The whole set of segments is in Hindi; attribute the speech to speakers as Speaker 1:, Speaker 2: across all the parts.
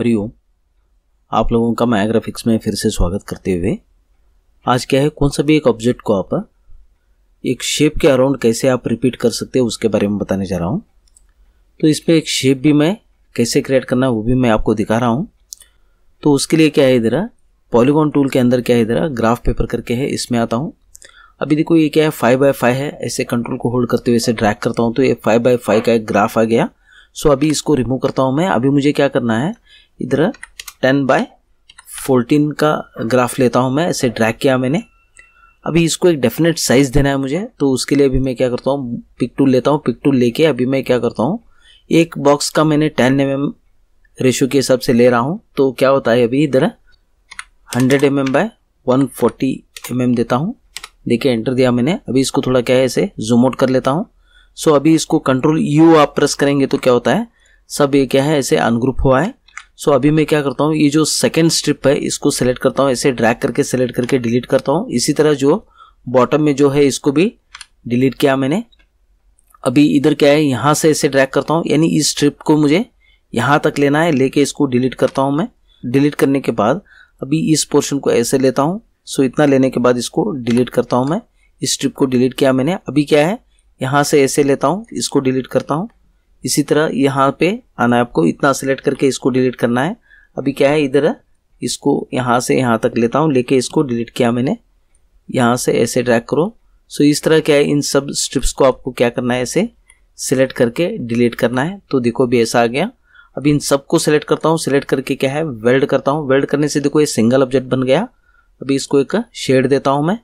Speaker 1: हरिओम आप लोगों का माया ग्राफिक्स में फिर से स्वागत करते हुए आज क्या है कौन सा भी एक ऑब्जेक्ट को आप एक शेप के अराउंड कैसे आप रिपीट कर सकते हो उसके बारे में बताने जा रहा हूँ तो इसमें एक शेप भी मैं कैसे क्रिएट करना है वो भी मैं आपको दिखा रहा हूँ तो उसके लिए क्या है इधर पॉलीगॉन टूल के अंदर क्या है इधर ग्राफ पेपर करके है इसमें आता हूँ अभी देखो ये क्या है फाइव बाय फाइव है ऐसे कंट्रोल को होल्ड करते हुए ऐसे ड्रैक करता हूँ तो ये फाइव बाय फाइव का एक ग्राफ आ गया सो अभी इसको रिमूव करता हूँ मैं अभी मुझे क्या करना है इधर टेन बाय फोर्टीन का ग्राफ लेता हूँ मैं इसे ड्रैग किया मैंने अभी इसको एक डेफिनेट साइज देना है मुझे तो उसके लिए अभी मैं क्या करता हूँ पिक टूल लेता हूँ पिक टूल लेके अभी मैं क्या करता हूँ एक बॉक्स का मैंने टेन एम एम रेशो के हिसाब से ले रहा हूँ तो क्या होता है अभी इधर hundred M M by one forty M M देता हूँ देखिए एंटर दिया मैंने अभी इसको थोड़ा क्या है इसे जूमआउट कर लेता हूँ सो so, अभी इसको कंट्रोल यू आप प्रेस करेंगे तो क्या होता है सब ये क्या है ऐसे अनग्रुप हुआ है सो so, अभी मैं क्या करता हूँ ये जो सेकेंड स्ट्रिप है इसको सेलेक्ट करता हूँ ऐसे ड्रैग करके सेलेक्ट करके डिलीट करता हूँ इसी तरह जो बॉटम में जो है इसको भी डिलीट किया मैंने अभी इधर क्या है यहाँ से ऐसे ड्रैग करता हूँ यानी इस स्ट्रिप को मुझे यहाँ तक लेना है लेके इसको डिलीट करता हूँ मैं डिलीट करने के बाद अभी इस पोर्शन को ऐसे लेता हूँ सो इतना लेने के बाद इसको डिलीट करता हूँ मैं इस स्ट्रिप को डिलीट किया मैंने अभी क्या है यहाँ से ऐसे लेता हूँ इसको डिलीट करता हूँ इसी तरह यहाँ पे आना है आपको इतना सेलेक्ट करके इसको डिलीट करना है अभी क्या है इधर इसको यहाँ से यहाँ तक लेता हूँ लेके इसको डिलीट किया मैंने यहाँ से ऐसे ड्रैग करो सो इस तरह क्या है इन सब स्ट्रिप्स को आपको क्या करना है ऐसे सिलेक्ट करके डिलीट करना है तो देखो अभी ऐसा आ गया अभी इन सबको सेलेक्ट करता हूँ सेलेक्ट करके क्या है वेल्ड करता हूँ वेल्ड करने से देखो ये सिंगल ऑब्जेक्ट बन गया अभी इसको एक शेड देता हूँ मैं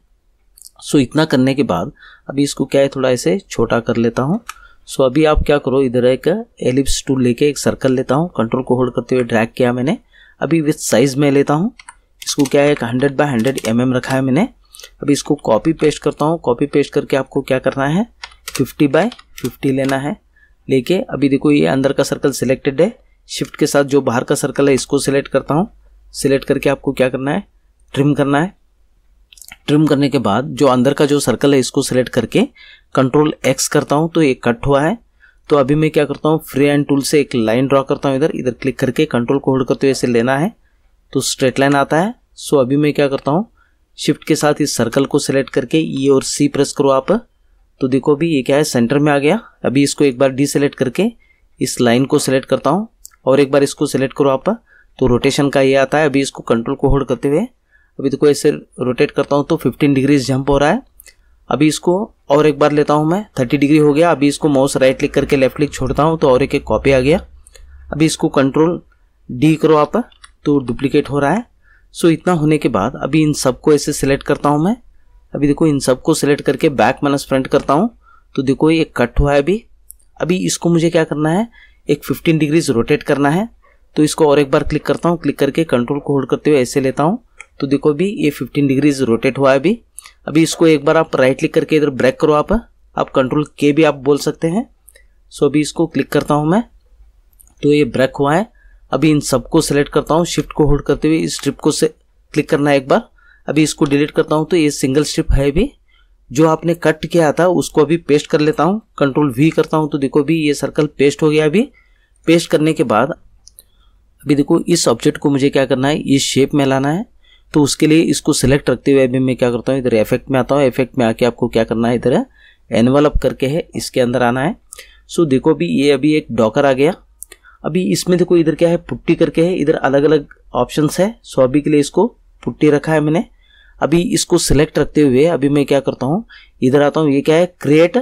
Speaker 1: सो इतना करने के बाद अभी इसको क्या है थोड़ा ऐसे छोटा कर लेता हूँ सो अभी आप क्या करो इधर एक एलिप्स टूल लेके एक सर्कल लेता हूँ कंट्रोल को होल्ड करते हुए ड्रैग किया मैंने अभी विथ साइज में लेता हूँ इसको क्या है एक हंड्रेड बाय हंड्रेड एम रखा है मैंने अभी इसको कॉपी पेस्ट करता हूँ कॉपी पेस्ट करके आपको क्या करना है फिफ्टी बाय फिफ्टी लेना है लेके अभी देखो ये अंदर का सर्कल सिलेक्टेड है शिफ्ट के साथ जो बाहर का सर्कल है इसको सिलेक्ट करता हूँ सिलेक्ट करके आपको क्या करना है ट्रिम करना है ट्रिम करने के बाद जो अंदर का जो सर्कल है इसको सिलेक्ट करके कंट्रोल एक्स करता हूँ तो ये कट हुआ है तो अभी मैं क्या करता हूँ फ्री एंड टूल से एक लाइन ड्रॉ करता हूँ इधर इधर क्लिक करके कंट्रोल को होल्ड करते हुए इसे लेना है तो स्ट्रेट लाइन आता है सो अभी मैं क्या करता हूँ शिफ्ट के साथ इस सर्कल को सिलेक्ट करके ई e और सी प्रेस करो आप तो देखो अभी ये क्या है सेंटर में आ गया अभी इसको एक बार डी सेलेक्ट करके इस लाइन को सिलेक्ट करता हूँ और एक बार इसको सिलेक्ट करो आप तो रोटेशन का ये आता है अभी इसको कंट्रोल को होल्ड करते हुए अभी देखो ऐसे रोटेट करता हूँ तो 15 डिग्रीज जंप हो रहा है अभी इसको और एक बार लेता हूँ मैं 30 डिग्री हो गया अभी इसको माउस राइट क्लिक करके लेफ्ट क्लिक छोड़ता हूँ तो और एक एक कॉपी आ गया अभी इसको कंट्रोल डी करो आप तो डुप्लीकेट हो रहा है सो इतना होने के बाद अभी इन सबको ऐसे सिलेक्ट करता हूँ मैं अभी देखो इन सबको सिलेक्ट करके बैक माइनस फ्रंट करता हूँ तो देखो ये कट हुआ है अभी अभी इसको मुझे क्या करना है एक 15 डिग्रीज रोटेट करना है तो इसको और एक बार क्लिक करता हूँ क्लिक करके कंट्रोल को होल्ड करते हुए ऐसे लेता हूँ तो देखो अभी ये 15 डिग्रीज रोटेट हुआ है अभी अभी इसको एक बार आप राइट क्लिक करके इधर ब्रेक करो आप आप कंट्रोल के भी आप बोल सकते हैं सो अभी इसको क्लिक करता हूं मैं तो ये ब्रेक हुआ है अभी इन सबको सेलेक्ट करता हूँ शिफ्ट को होल्ड करते हुए इस स्ट्रिप को से क्लिक करना है एक बार अभी इसको डिलीट करता हूँ तो ये सिंगल स्ट्रिप है भी जो आपने कट किया था उसको अभी पेस्ट कर लेता हूँ कंट्रोल वी करता हूँ तो देखो अभी ये सर्कल पेस्ट हो गया अभी पेस्ट करने के बाद अभी देखो इस ऑब्जेक्ट को मुझे क्या करना है इस शेप में लाना है तो उसके लिए इसको सिलेक्ट रखते हुए अभी मैं क्या करता हूँ इधर इफेक्ट में आता हूँ इफेक्ट में आके आपको क्या करना है इधर एनवलअप करके है इसके अंदर आना है सो देखो अभी ये अभी एक डॉकर आ गया अभी इसमें देखो इधर क्या है पुट्टी करके है इधर अलग अलग ऑप्शन है सो अभी के लिए इसको पुट्टी रखा है मैंने अभी इसको सिलेक्ट रखते हुए अभी मैं क्या करता हूँ इधर आता हूँ ये क्या है क्रिएट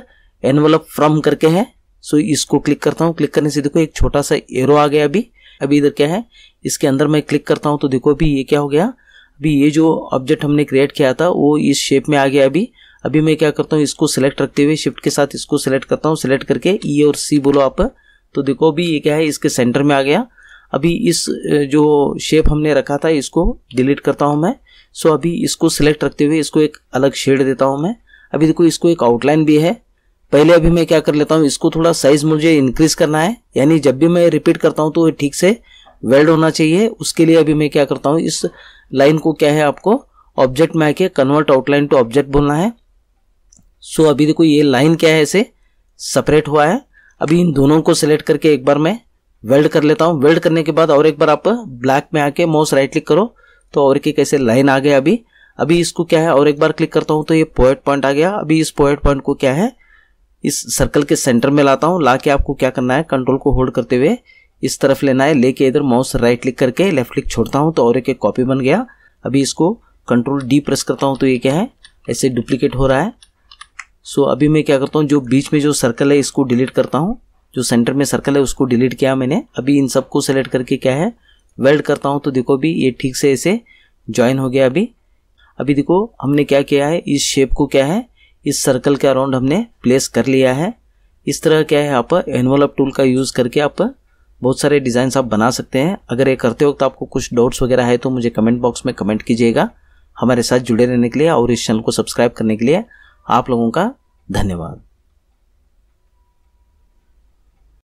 Speaker 1: एनवलअप फ्रॉम करके है सो so, इसको क्लिक करता हूँ क्लिक करने से देखो एक छोटा सा एरो आ गया अभी अभी इधर क्या है इसके अंदर मैं क्लिक करता हूँ तो देखो अभी ये क्या हो गया अभी ये जो ऑब्जेक्ट हमने क्रिएट किया था वो इस शेप में आ गया अभी अभी मैं क्या करता हूँ इसको सिलेक्ट रखते हुए शिफ्ट के साथ इसको सिलेक्ट करता हूँ सिलेक्ट करके ई e और सी बोलो आप तो देखो अभी ये क्या है इसके सेंटर में आ गया अभी इस जो शेप हमने रखा था इसको डिलीट करता हूँ मैं सो अभी इसको सिलेक्ट रखते हुए इसको एक अलग शेड देता हूँ मैं अभी देखो इसको एक आउटलाइन भी है पहले अभी मैं क्या कर लेता हूँ इसको थोड़ा साइज मुझे इंक्रीज करना है यानी जब भी मैं रिपीट करता हूँ तो ठीक से वेल्ड होना चाहिए उसके लिए अभी मैं क्या करता हूँ इस लाइन को क्या है आपको ऑब्जेक्ट में आके कन्वर्ट आउटलाइन टू ऑब्जेक्ट बोलना है सो so, अभी देखो ये लाइन क्या है इसे सेपरेट हुआ है अभी इन दोनों को सिलेक्ट करके एक बार मैं वेल्ड कर लेता हूँ वेल्ड करने के बाद और एक बार आप ब्लैक में आके माउस राइट क्लिक करो तो और की कैसे लाइन आ गया अभी अभी इसको क्या है और एक बार क्लिक करता हूँ तो ये पॉइंट पॉइंट आ गया अभी इस पॉइंट पॉइंट को क्या है इस सर्कल के सेंटर में लाता हूँ ला आपको क्या करना है कंट्रोल को होल्ड करते हुए इस तरफ लेना है लेके इधर माउस राइट क्लिक करके लेफ्ट क्लिक छोड़ता हूँ तो और एक कॉपी बन गया अभी इसको कंट्रोल डी प्रेस करता हूँ तो ये क्या है ऐसे डुप्लीकेट हो रहा है सो अभी मैं क्या करता हूँ जो बीच में जो सर्कल है इसको डिलीट करता हूँ जो सेंटर में सर्कल है उसको डिलीट किया मैंने अभी इन सबको सेलेक्ट करके क्या है वेल्ड करता हूँ तो देखो अभी ये ठीक से ऐसे ज्वाइन हो गया अभी अभी देखो हमने क्या किया है इस शेप को क्या है इस सर्कल के अराउंड हमने प्लेस कर लिया है इस तरह क्या है आप एनवलप टूल का यूज़ करके आप बहुत सारे डिज़ाइंस आप बना सकते हैं अगर ये करते वक्त आपको कुछ डाउट्स वगैरह है तो मुझे कमेंट बॉक्स में कमेंट कीजिएगा हमारे साथ जुड़े रहने के लिए और इस चैनल को सब्सक्राइब करने के लिए आप लोगों का धन्यवाद